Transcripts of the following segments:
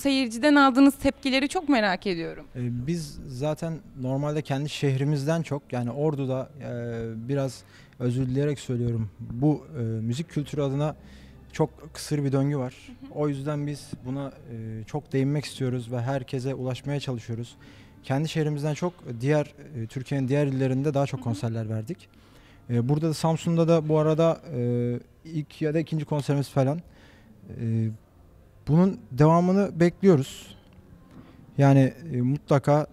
seyirciden aldığınız tepkileri çok merak ediyorum. E, biz zaten normalde kendi şehrimizden çok yani Ordu'da e, biraz özür dileyerek söylüyorum. Bu e, müzik kültürü adına çok kısır bir döngü var. Hı hı. O yüzden biz buna e, çok değinmek istiyoruz ve herkese ulaşmaya çalışıyoruz. Kendi şehrimizden çok diğer e, Türkiye'nin diğer illerinde daha çok konserler verdik. E, burada da Samsun'da da bu arada e, ilk ya da ikinci konserimiz falan. E, bunun devamını bekliyoruz. Yani e, mutlaka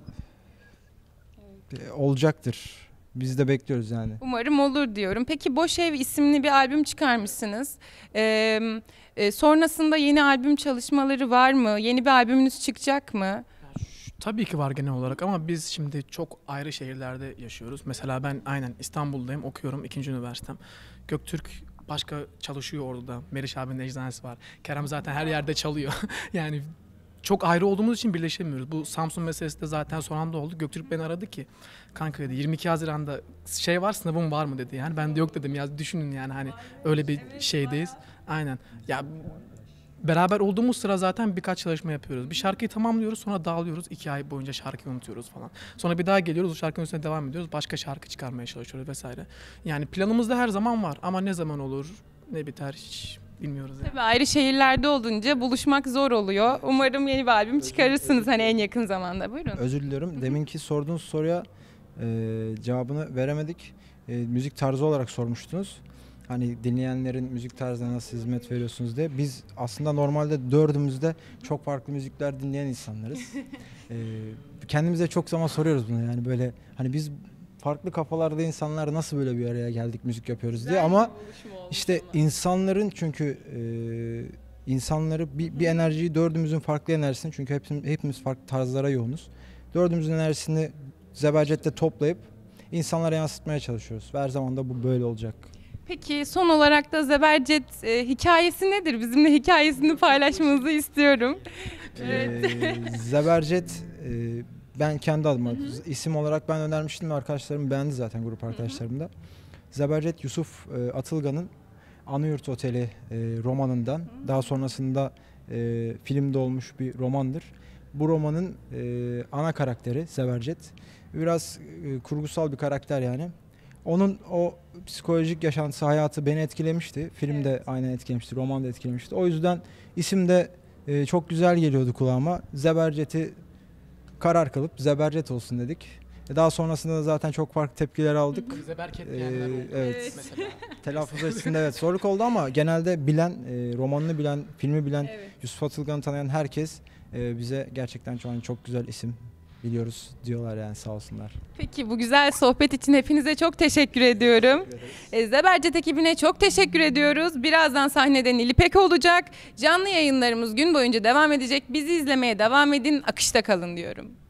e, olacaktır. Biz de bekliyoruz yani. Umarım olur diyorum. Peki Boş Ev isimli bir albüm çıkarmışsınız. Ee, e, sonrasında yeni albüm çalışmaları var mı? Yeni bir albümünüz çıkacak mı? Tabii ki var genel olarak ama biz şimdi çok ayrı şehirlerde yaşıyoruz. Mesela ben aynen İstanbul'dayım, okuyorum ikinci üniversitem. Göktürk başka çalışıyor orada. Meriç abinin eczanesi var. Kerem zaten her yerde çalıyor. yani çok ayrı olduğumuz için birleşemiyoruz. Bu Samsun meselesi de zaten son anda oldu. Göktürk beni aradı ki kanka dedi 22 Haziran'da şey var sınavım var mı dedi. Yani ben de yok dedim ya düşünün yani hani öyle bir şeydeyiz. Aynen. Ya beraber olduğumuz sıra zaten birkaç çalışma yapıyoruz. Bir şarkıyı tamamlıyoruz sonra dağılıyoruz. iki ay boyunca şarkıyı unutuyoruz falan. Sonra bir daha geliyoruz o şarkının üstüne devam ediyoruz. Başka şarkı çıkarmaya çalışıyoruz vesaire. Yani planımızda her zaman var ama ne zaman olur ne biter hiç bilmiyoruz. Yani. Tabii ayrı şehirlerde olunca buluşmak zor oluyor. Umarım yeni bir albüm çıkarırsınız hani en yakın zamanda. Buyurun. Özür diliyorum. Deminki sorduğunuz soruya e, cevabını veremedik. E, müzik tarzı olarak sormuştunuz hani dinleyenlerin müzik tarzına nasıl hizmet veriyorsunuz diye. Biz aslında normalde dördümüzde çok farklı müzikler dinleyen insanlarız. ee, kendimize çok zaman soruyoruz bunu yani böyle hani biz farklı kafalarda insanlar nasıl böyle bir araya geldik müzik yapıyoruz diye ama işte insanların çünkü e, insanları bir, bir enerjiyi dördümüzün farklı enerjisini çünkü hepimiz, hepimiz farklı tarzlara yoğunuz. Dördümüzün enerjisini zebercette toplayıp insanlara yansıtmaya çalışıyoruz. Ve her zaman da bu böyle olacak. Peki son olarak da Zebercet e, hikayesi nedir? Bizimle hikayesini paylaşmanızı istiyorum. Ee, evet. Ee, Zebercet e, ben kendi adıma Hı-hı. isim olarak ben önermiştim arkadaşlarım beğendi zaten grup arkadaşlarım da. Zebercet Yusuf e, Atılgan'ın Anıyurt Oteli e, romanından Hı-hı. daha sonrasında e, filmde olmuş bir romandır. Bu romanın e, ana karakteri Zebercet. Biraz e, kurgusal bir karakter yani. Onun o psikolojik yaşantısı, hayatı beni etkilemişti. Film de aynen etkilemişti, roman da etkilemişti. O yüzden isim de e, çok güzel geliyordu kulağıma. Zebercet'i karar kılıp Zebercet olsun dedik. E, daha sonrasında da zaten çok farklı tepkiler aldık. Zeberket e, diyenler Ee, evet. mesela. Telaffuz açısından evet zorluk oldu ama genelde bilen, e, romanını bilen, filmi bilen, Evet. Yusuf Atılgan'ı tanıyan herkes e, bize gerçekten şu an çok güzel isim biliyoruz diyorlar yani sağ olsunlar. Peki bu güzel sohbet için hepinize çok teşekkür ediyorum. Teşekkür e, Zebercet ekibine çok teşekkür ediyoruz. Birazdan sahnede Nilipek olacak. Canlı yayınlarımız gün boyunca devam edecek. Bizi izlemeye devam edin. Akışta kalın diyorum.